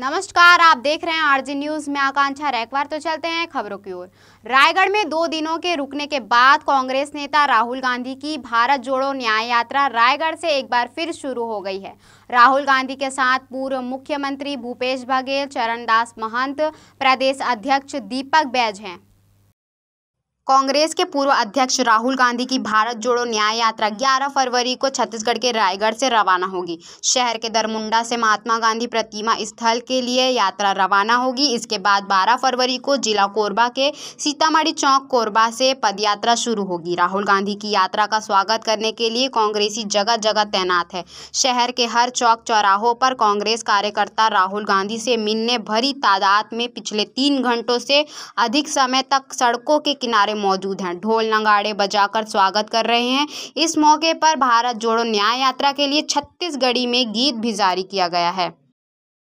नमस्कार आप देख रहे हैं आरजी न्यूज में आकांक्षा रैकवार तो चलते हैं खबरों की ओर रायगढ़ में दो दिनों के रुकने के बाद कांग्रेस नेता राहुल गांधी की भारत जोड़ो न्याय यात्रा रायगढ़ से एक बार फिर शुरू हो गई है राहुल गांधी के साथ पूर्व मुख्यमंत्री भूपेश बघेल चरणदास महंत प्रदेश अध्यक्ष दीपक बैज हैं कांग्रेस के पूर्व अध्यक्ष राहुल गांधी की भारत जोड़ो न्याय यात्रा 11 फरवरी को छत्तीसगढ़ के रायगढ़ से रवाना होगी शहर के दरमुंडा से महात्मा गांधी प्रतिमा स्थल के लिए यात्रा रवाना होगी इसके बाद 12 फरवरी को जिला कोरबा के सीतामढ़ी चौक कोरबा से पदयात्रा शुरू होगी राहुल गांधी की यात्रा का स्वागत करने के लिए कांग्रेसी जगह जगह तैनात है शहर के हर चौक चौराहों पर कांग्रेस कार्यकर्ता राहुल गांधी से मिलने भरी तादाद में पिछले तीन घंटों से अधिक समय तक सड़कों के किनारे नगाड़े मौजूद हैं ढोल नगाड़े बजाकर स्वागत कर रहे हैं इस मौके पर भारत जोड़ो न्याय यात्रा के लिए छत्तीसगढ़ी में गीत भी जारी किया गया है